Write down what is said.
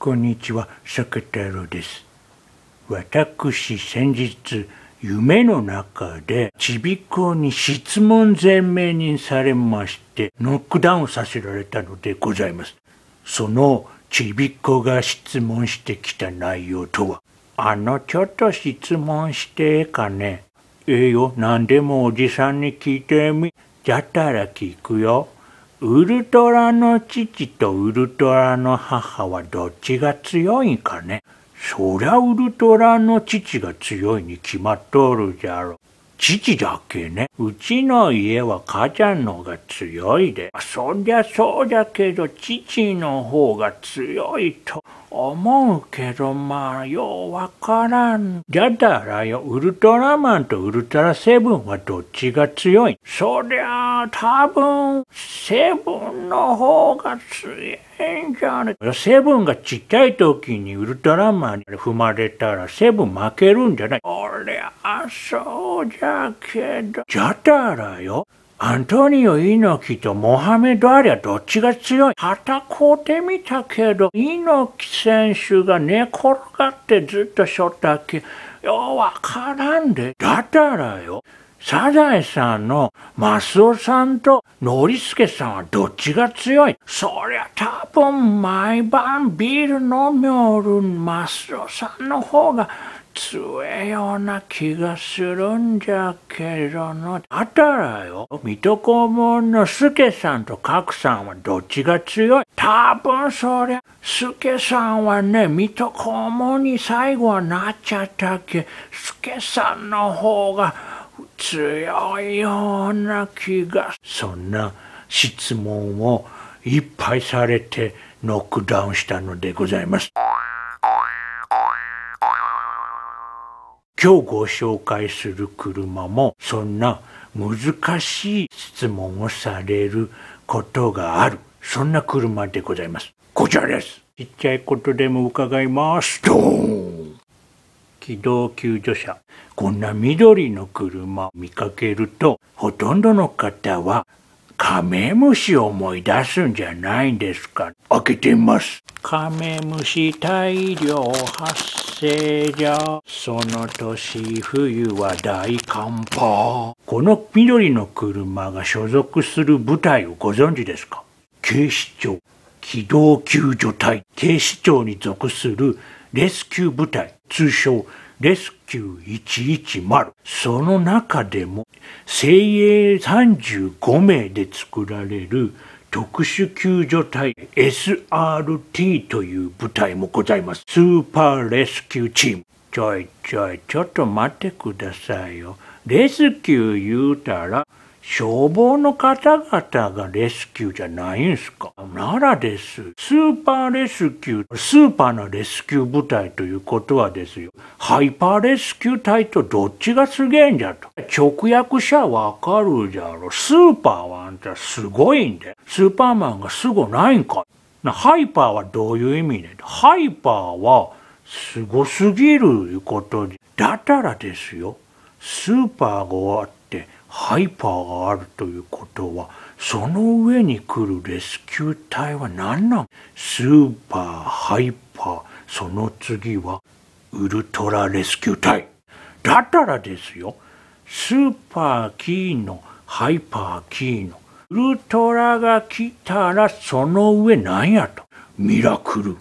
こんにちは、坂太郎です。私、先日、夢の中で、ちびっ子に質問全面にされまして、ノックダウンさせられたのでございます。その、ちびっ子が質問してきた内容とは、あの、ちょっと質問してえかね。ええよ、何でもおじさんに聞いてみ。だったら聞くよ。ウルトラの父とウルトラの母はどっちが強いんかねそりゃウルトラの父が強いに決まっとるじゃろ。父だけね。うちの家は母ちゃんの方が強いで。そりゃそうだけど、父の方が強いと。思うけどまあようわからん。だったらよ、ウルトラマンとウルトラセブンはどっちが強いそりゃ多分、セブンの方が強いんじゃねセブンがちっちゃい時にウルトラマンに踏まれたらセブン負けるんじゃないそりゃそうじゃけど。じゃったらよ、アントニオ猪木とモハメド・アリはどっちが強い叩こうてみたけど、猪木選手が寝転がってずっとショったっけ、ようわからんで。だったらよ、サザエさんのマスオさんとノリスケさんはどっちが強いそりゃ多分毎晩ビール飲みおるマスオさんの方が強いような気がするんじゃけどの。あたらよ、水戸黄門の助さんと角さんはどっちが強い多分そりゃ、助さんはね、水戸黄門に最後はなっちゃったけ、助さんの方が強いような気が。そんな質問をいっぱいされてノックダウンしたのでございます。今日ご紹介する車もそんな難しい質問をされることがあるそんな車でございますこちらですちっちゃいことでも伺いますドーン機動救助車こんな緑の車見かけるとほとんどの方はカメムシを思い出すんじゃないんですか開けてみますカメムシ大量発生せじゃその年冬は大寒波この緑の車が所属する部隊をご存知ですか警視庁機動救助隊警視庁に属するレスキュー部隊通称レスキュー110その中でも精鋭35名で作られる特殊救助隊 SRT という部隊もございます。スーパーレスキューチーム。ちょいちょい、ちょっと待ってくださいよ。レスキュー言うたら、消防の方々がレスキューじゃないんすか奈良です。スーパーレスキュー、スーパーなレスキュー部隊ということはですよ。ハイパーレスキュー隊とどっちがすげえんじゃと。直訳者わかるじゃろ。スーパーはあんたすごいんで。スーパーマンがすごないんか。なハイパーはどういう意味ねハイパーはすごすぎるいうことで。だったらですよ。スーパーが終わっハイパーがあるということはその上に来るレスキュー隊は何なんスーパーハイパーその次はウルトラレスキュー隊だったらですよスーパーキーの、ハイパーキーの、ウルトラが来たらその上なんやとミラクル